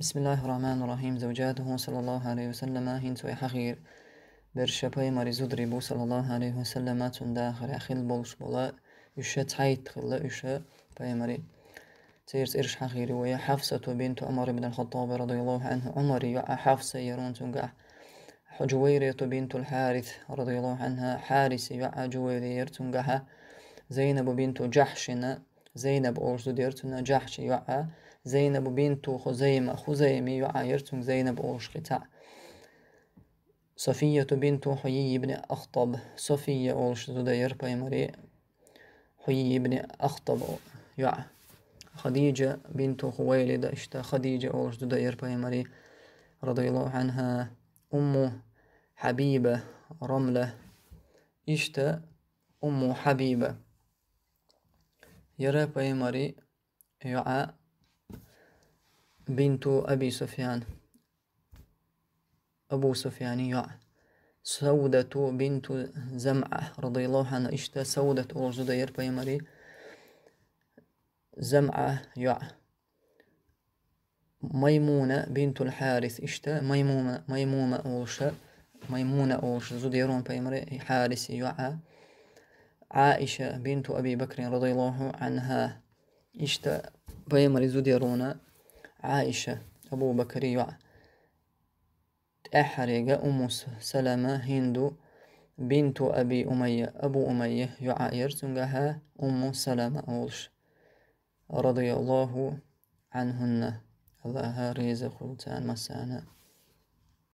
بسم الله الرحمن الرحيم زوجاته صلى الله عليه وسلم هين سوي حغير برشبه مريزو دريبو صلى الله عليه وسلم تون داخر يخيل بولش بولا يشا تحيط خلا يشا بايماري تيرس إرش حغيري ويا حفصة بنت عمر بن الخطاب رضي الله عنه عمر يا حفصة يرون تونقع حجويرية بنت الحارث رضي الله عنها حارس يا جويرية زينب بنت جحشنا زينب أرزو ديرتنا جحش يوعى زينب بنت خزيمة خزيمي عايرتم زينب أولشقتاع صفية بنت حيي بن أخطب صفية أولشتو دير بايمري حيي بن أخطب يع خديجة بنت خويلد اشتا خديجة أولشتو دير بايمري رضي الله عنها أم حبيبة رملة اشتا أم حبيبة يرى بايمري يع بنت أبي سفيان أبو سفيان يع سودة بنت زمعة رضي الله عنها إشتا سودة أرزودة يربا مري زمعة يع ميمونة بنت الحارث إشتا ميمونة ميمونة أوشا ميمونة أوشا زديرون بيمري حارث يع عائشة بنت أبي بكر رضي الله عنها إشتا بيمري زديرونه عائشة أبو بكر أحرق أم سلمة هند بنت أبي أمية أبو أمية يعاير سنجها أم سلمة أولش رضي الله عنهن الله رزق تان مسانا